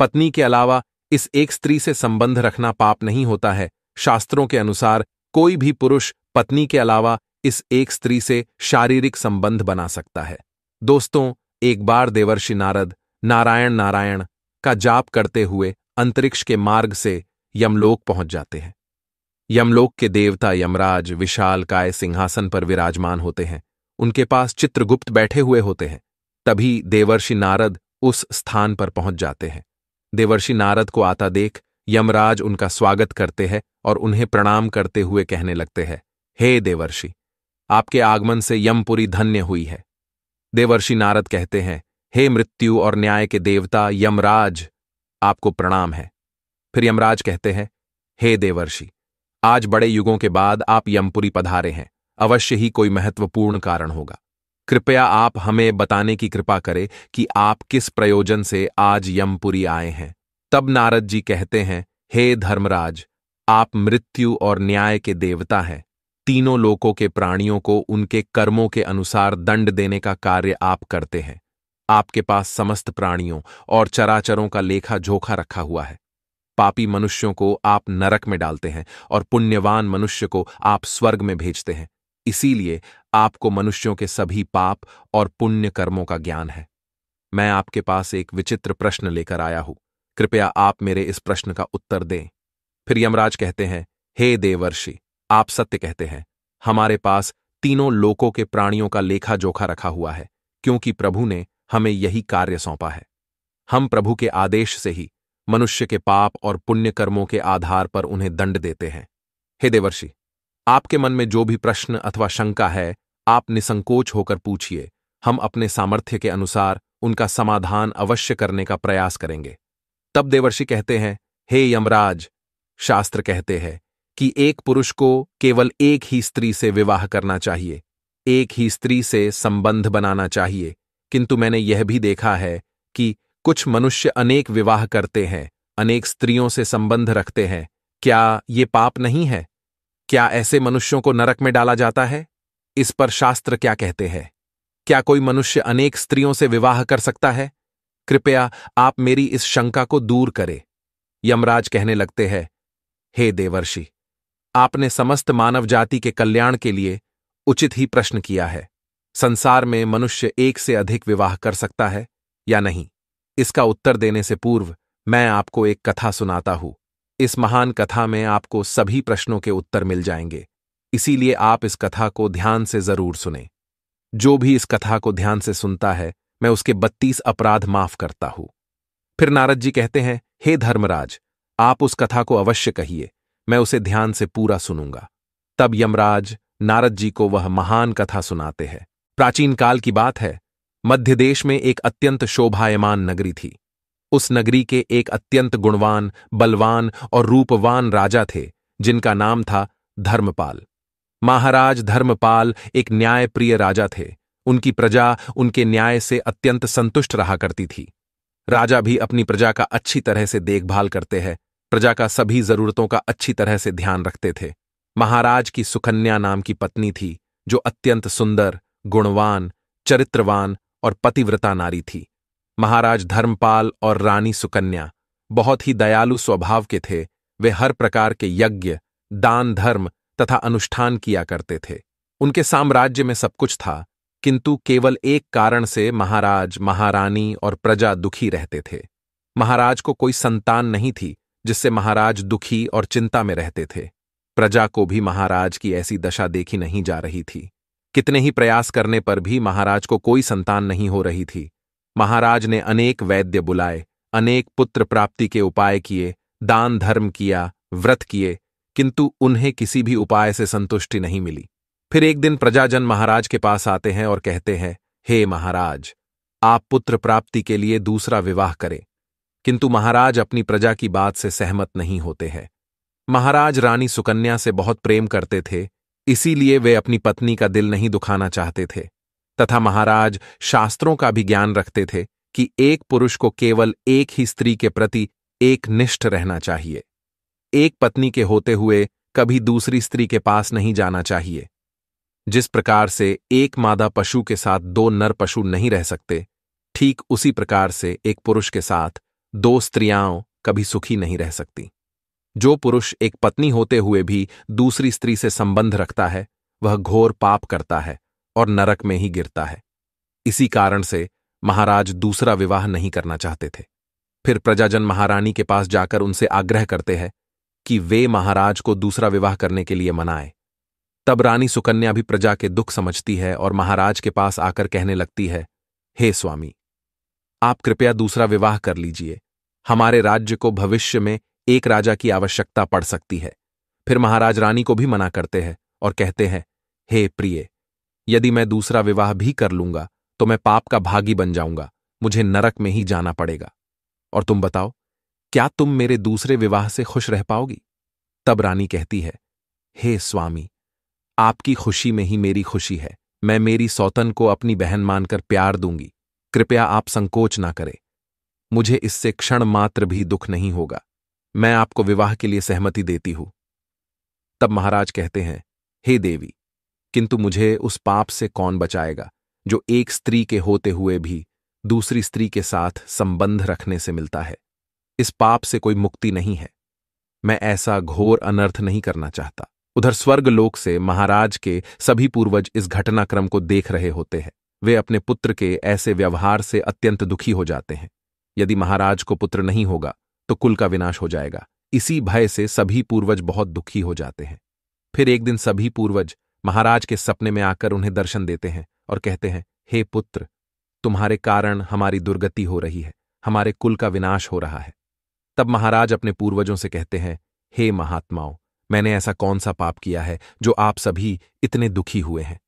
पत्नी के अलावा इस एक स्त्री से संबंध रखना पाप नहीं होता है शास्त्रों के अनुसार कोई भी पुरुष पत्नी के अलावा इस एक स्त्री से शारीरिक संबंध बना सकता है दोस्तों एक बार देवर्षि नारद नारायण नारायण का जाप करते हुए अंतरिक्ष के मार्ग से यमलोक पहुंच जाते हैं यमलोक के देवता यमराज विशाल काय सिंहासन पर विराजमान होते हैं उनके पास चित्रगुप्त बैठे हुए होते हैं तभी देवर्षि नारद उस स्थान पर पहुंच जाते हैं देवर्षि नारद को आता देख यमराज उनका स्वागत करते हैं और उन्हें प्रणाम करते हुए कहने लगते हैं हे देवर्षि आपके आगमन से यमपुरी धन्य हुई है देवर्षि नारद कहते हैं हे मृत्यु और न्याय के देवता यमराज आपको प्रणाम है फिर यमराज कहते हैं हे देवर्षि आज बड़े युगों के बाद आप यमपुरी पधारे हैं अवश्य ही कोई महत्वपूर्ण कारण होगा कृपया आप हमें बताने की कृपा करें कि आप किस प्रयोजन से आज यमपुरी आए हैं तब नारद जी कहते हैं हे धर्मराज आप मृत्यु और न्याय के देवता हैं तीनों लोकों के प्राणियों को उनके कर्मों के अनुसार दंड देने का कार्य आप करते हैं आपके पास समस्त प्राणियों और चराचरों का लेखा जोखा रखा हुआ है पापी मनुष्यों को आप नरक में डालते हैं और पुण्यवान मनुष्य को आप स्वर्ग में भेजते हैं इसीलिए आपको मनुष्यों के सभी पाप और पुण्य कर्मों का ज्ञान है मैं आपके पास एक विचित्र प्रश्न लेकर आया हूं कृपया आप मेरे इस प्रश्न का उत्तर दें फिर यमराज कहते हैं हे देवर्षि आप सत्य कहते हैं हमारे पास तीनों लोकों के प्राणियों का लेखा जोखा रखा हुआ है क्योंकि प्रभु ने हमें यही कार्य सौंपा है हम प्रभु के आदेश से ही मनुष्य के पाप और पुण्य कर्मों के आधार पर उन्हें दंड देते हैं हे देवर्षि आपके मन में जो भी प्रश्न अथवा शंका है आप निसंकोच होकर पूछिए हम अपने सामर्थ्य के अनुसार उनका समाधान अवश्य करने का प्रयास करेंगे तब देवर्षि कहते हैं हे यमराज शास्त्र कहते हैं कि एक पुरुष को केवल एक ही स्त्री से विवाह करना चाहिए एक ही स्त्री से संबंध बनाना चाहिए किंतु मैंने यह भी देखा है कि कुछ मनुष्य अनेक विवाह करते हैं अनेक स्त्रियों से संबंध रखते हैं क्या ये पाप नहीं है क्या ऐसे मनुष्यों को नरक में डाला जाता है इस पर शास्त्र क्या कहते हैं क्या कोई मनुष्य अनेक स्त्रियों से विवाह कर सकता है कृपया आप मेरी इस शंका को दूर करें यमराज कहने लगते हैं हे देवर्षि आपने समस्त मानव जाति के कल्याण के लिए उचित ही प्रश्न किया है संसार में मनुष्य एक से अधिक विवाह कर सकता है या नहीं इसका उत्तर देने से पूर्व मैं आपको एक कथा सुनाता हूं इस महान कथा में आपको सभी प्रश्नों के उत्तर मिल जाएंगे इसीलिए आप इस कथा को ध्यान से जरूर सुने जो भी इस कथा को ध्यान से सुनता है मैं उसके बत्तीस अपराध माफ करता हूं फिर नारद जी कहते हैं हे धर्मराज आप उस कथा को अवश्य कहिए मैं उसे ध्यान से पूरा सुनूंगा तब यमराज नारद जी को वह महान कथा सुनाते हैं प्राचीन काल की बात है मध्य देश में एक अत्यंत शोभायमान नगरी थी उस नगरी के एक अत्यंत गुणवान बलवान और रूपवान राजा थे जिनका नाम था धर्मपाल महाराज धर्मपाल एक न्यायप्रिय राजा थे उनकी प्रजा उनके न्याय से अत्यंत संतुष्ट रहा करती थी राजा भी अपनी प्रजा का अच्छी तरह से देखभाल करते हैं प्रजा का सभी जरूरतों का अच्छी तरह से ध्यान रखते थे महाराज की सुकन्या नाम की पत्नी थी जो अत्यंत सुंदर गुणवान चरित्रवान और पतिव्रता नारी थी महाराज धर्मपाल और रानी सुकन्या बहुत ही दयालु स्वभाव के थे वे हर प्रकार के यज्ञ दान धर्म तथा अनुष्ठान किया करते थे उनके साम्राज्य में सब कुछ था किंतु केवल एक कारण से महाराज महारानी और प्रजा दुखी रहते थे महाराज को कोई संतान नहीं थी जिससे महाराज दुखी और चिंता में रहते थे प्रजा को भी महाराज की ऐसी दशा देखी नहीं जा रही थी कितने ही प्रयास करने पर भी महाराज को कोई संतान नहीं हो रही थी महाराज ने अनेक वैद्य बुलाए अनेक पुत्र प्राप्ति के उपाय किए दान धर्म किया व्रत किए किंतु उन्हें किसी भी उपाय से संतुष्टि नहीं मिली फिर एक दिन प्रजाजन महाराज के पास आते हैं और कहते हैं हे महाराज आप पुत्र प्राप्ति के लिए दूसरा विवाह करें किंतु महाराज अपनी प्रजा की बात से सहमत नहीं होते हैं महाराज रानी सुकन्या से बहुत प्रेम करते थे इसीलिए वे अपनी पत्नी का दिल नहीं दुखाना चाहते थे तथा महाराज शास्त्रों का भी ज्ञान रखते थे कि एक पुरुष को केवल एक ही स्त्री के प्रति एक निष्ठ रहना चाहिए एक पत्नी के होते हुए कभी दूसरी स्त्री के पास नहीं जाना चाहिए जिस प्रकार से एक मादा पशु के साथ दो नर पशु नहीं रह सकते ठीक उसी प्रकार से एक पुरुष के साथ दो स्त्रियां कभी सुखी नहीं रह सकती जो पुरुष एक पत्नी होते हुए भी दूसरी स्त्री से संबंध रखता है वह घोर पाप करता है और नरक में ही गिरता है इसी कारण से महाराज दूसरा विवाह नहीं करना चाहते थे फिर प्रजाजन महारानी के पास जाकर उनसे आग्रह करते हैं कि वे महाराज को दूसरा विवाह करने के लिए मनाए तब रानी सुकन्या भी प्रजा के दुख समझती है और महाराज के पास आकर कहने लगती है हे स्वामी आप कृपया दूसरा विवाह कर लीजिए हमारे राज्य को भविष्य में एक राजा की आवश्यकता पड़ सकती है फिर महाराज रानी को भी मना करते हैं और कहते हैं हे प्रिय यदि मैं दूसरा विवाह भी कर लूंगा तो मैं पाप का भागी बन जाऊंगा मुझे नरक में ही जाना पड़ेगा और तुम बताओ क्या तुम मेरे दूसरे विवाह से खुश रह पाओगी तब रानी कहती है हे hey, स्वामी आपकी खुशी में ही मेरी खुशी है मैं मेरी सौतन को अपनी बहन मानकर प्यार दूंगी कृपया आप संकोच ना करें मुझे इससे क्षण मात्र भी दुख नहीं होगा मैं आपको विवाह के लिए सहमति देती हूं तब महाराज कहते हैं हे hey देवी किंतु मुझे उस पाप से कौन बचाएगा जो एक स्त्री के होते हुए भी दूसरी स्त्री के साथ संबंध रखने से मिलता है इस पाप से कोई मुक्ति नहीं है मैं ऐसा घोर अनर्थ नहीं करना चाहता उधर स्वर्ग लोक से महाराज के सभी पूर्वज इस घटनाक्रम को देख रहे होते हैं वे अपने पुत्र के ऐसे व्यवहार से अत्यंत दुखी हो जाते हैं यदि महाराज को पुत्र नहीं होगा तो कुल का विनाश हो जाएगा इसी भय से सभी पूर्वज बहुत दुखी हो जाते हैं फिर एक दिन सभी पूर्वज महाराज के सपने में आकर उन्हें दर्शन देते हैं और कहते हैं हे पुत्र तुम्हारे कारण हमारी दुर्गति हो रही है हमारे कुल का विनाश हो रहा है तब महाराज अपने पूर्वजों से कहते हैं हे महात्माओं मैंने ऐसा कौन सा पाप किया है जो आप सभी इतने दुखी हुए हैं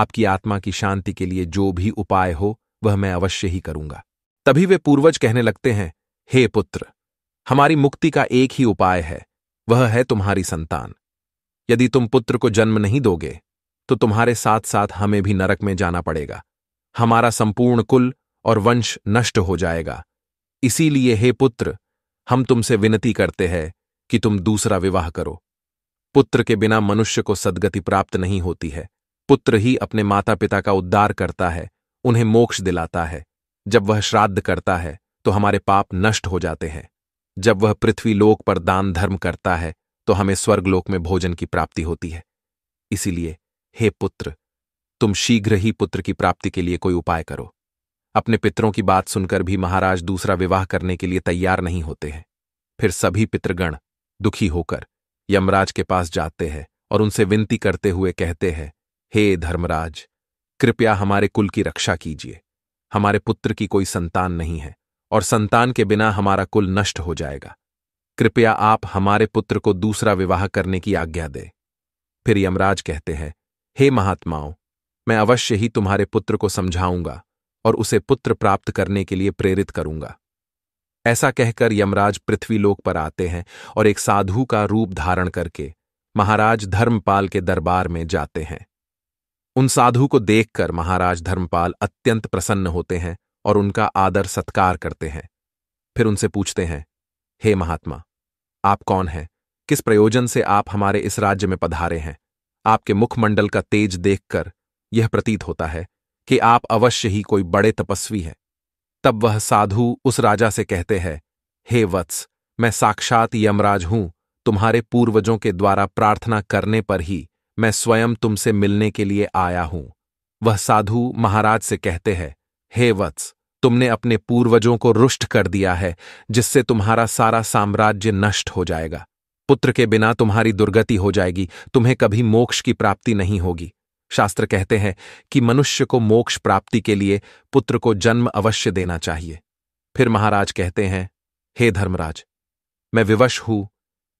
आपकी आत्मा की शांति के लिए जो भी उपाय हो वह मैं अवश्य ही करूंगा तभी वे पूर्वज कहने लगते हैं हे पुत्र हमारी मुक्ति का एक ही उपाय है वह है तुम्हारी संतान यदि तुम पुत्र को जन्म नहीं दोगे तो तुम्हारे साथ साथ हमें भी नरक में जाना पड़ेगा हमारा संपूर्ण कुल और वंश नष्ट हो जाएगा इसीलिए हे पुत्र हम तुमसे विनती करते हैं कि तुम दूसरा विवाह करो पुत्र के बिना मनुष्य को सदगति प्राप्त नहीं होती है पुत्र ही अपने माता पिता का उद्धार करता है उन्हें मोक्ष दिलाता है जब वह श्राद्ध करता है तो हमारे पाप नष्ट हो जाते हैं जब वह पृथ्वी लोक पर दान धर्म करता है तो हमें स्वर्गलोक में भोजन की प्राप्ति होती है इसीलिए हे पुत्र तुम शीघ्र ही पुत्र की प्राप्ति के लिए कोई उपाय करो अपने पितरों की बात सुनकर भी महाराज दूसरा विवाह करने के लिए तैयार नहीं होते हैं फिर सभी पितृगण दुखी होकर यमराज के पास जाते हैं और उनसे विनती करते हुए कहते हैं हे धर्मराज कृपया हमारे कुल की रक्षा कीजिए हमारे पुत्र की कोई संतान नहीं है और संतान के बिना हमारा कुल नष्ट हो जाएगा कृपया आप हमारे पुत्र को दूसरा विवाह करने की आज्ञा दे फिर यमराज कहते हैं हे महात्माओं मैं अवश्य ही तुम्हारे पुत्र को समझाऊंगा और उसे पुत्र प्राप्त करने के लिए प्रेरित करूंगा ऐसा कहकर यमराज पृथ्वीलोक पर आते हैं और एक साधु का रूप धारण करके महाराज धर्मपाल के दरबार में जाते हैं उन साधु को देखकर महाराज धर्मपाल अत्यंत प्रसन्न होते हैं और उनका आदर सत्कार करते हैं फिर उनसे पूछते हैं हे महात्मा आप कौन हैं किस प्रयोजन से आप हमारे इस राज्य में पधारे हैं आपके मुखमंडल का तेज देखकर यह प्रतीत होता है कि आप अवश्य ही कोई बड़े तपस्वी हैं तब वह साधु उस राजा से कहते हैं हे वत्स मैं साक्षात यमराज हूं तुम्हारे पूर्वजों के द्वारा प्रार्थना करने पर ही मैं स्वयं तुमसे मिलने के लिए आया हूं वह साधु महाराज से कहते हैं हे वत्स तुमने अपने पूर्वजों को रुष्ट कर दिया है जिससे तुम्हारा सारा साम्राज्य नष्ट हो जाएगा पुत्र के बिना तुम्हारी दुर्गति हो जाएगी तुम्हें कभी मोक्ष की प्राप्ति नहीं होगी शास्त्र कहते हैं कि मनुष्य को मोक्ष प्राप्ति के लिए पुत्र को जन्म अवश्य देना चाहिए फिर महाराज कहते हैं हे धर्मराज मैं विवश हूं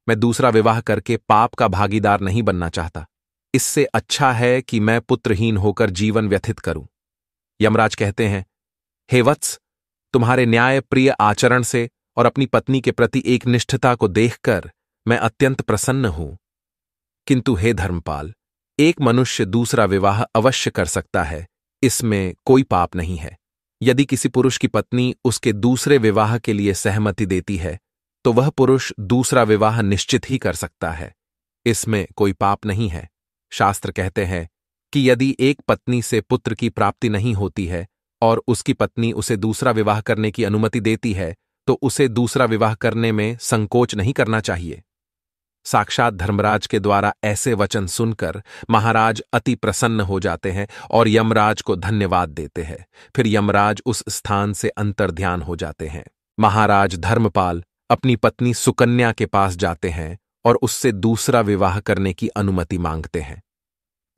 मैं दूसरा विवाह करके पाप का भागीदार नहीं बनना चाहता इससे अच्छा है कि मैं पुत्रहीन होकर जीवन व्यथित करूं यमराज कहते हैं हे वत्स तुम्हारे न्याय प्रिय आचरण से और अपनी पत्नी के प्रति एक निष्ठता को देखकर मैं अत्यंत प्रसन्न हूं किंतु हे धर्मपाल एक मनुष्य दूसरा विवाह अवश्य कर सकता है इसमें कोई पाप नहीं है यदि किसी पुरुष की पत्नी उसके दूसरे विवाह के लिए सहमति देती है तो वह पुरुष दूसरा विवाह निश्चित ही कर सकता है इसमें कोई पाप नहीं है शास्त्र कहते हैं कि यदि एक पत्नी से पुत्र की प्राप्ति नहीं होती है और उसकी पत्नी उसे दूसरा विवाह करने की अनुमति देती है तो उसे दूसरा विवाह करने में संकोच नहीं करना चाहिए साक्षात धर्मराज के द्वारा ऐसे वचन सुनकर महाराज अति प्रसन्न हो जाते हैं और यमराज को धन्यवाद देते हैं फिर यमराज उस स्थान से अंतर्ध्यान हो जाते हैं महाराज धर्मपाल अपनी पत्नी सुकन्या के पास जाते हैं और उससे दूसरा विवाह करने की अनुमति मांगते हैं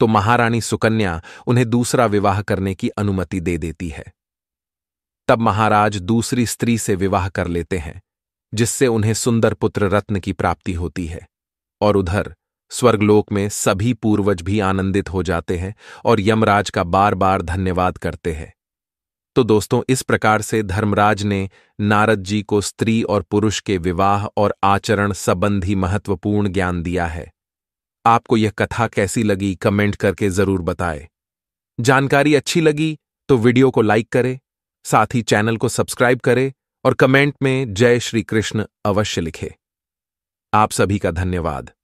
तो महारानी सुकन्या उन्हें दूसरा विवाह करने की अनुमति दे देती है तब महाराज दूसरी स्त्री से विवाह कर लेते हैं जिससे उन्हें सुंदर पुत्र रत्न की प्राप्ति होती है और उधर स्वर्गलोक में सभी पूर्वज भी आनंदित हो जाते हैं और यमराज का बार बार धन्यवाद करते हैं तो दोस्तों इस प्रकार से धर्मराज ने नारद जी को स्त्री और पुरुष के विवाह और आचरण संबंधी महत्वपूर्ण ज्ञान दिया है आपको यह कथा कैसी लगी कमेंट करके जरूर बताएं। जानकारी अच्छी लगी तो वीडियो को लाइक करें साथ ही चैनल को सब्सक्राइब करें और कमेंट में जय श्री कृष्ण अवश्य लिखें आप सभी का धन्यवाद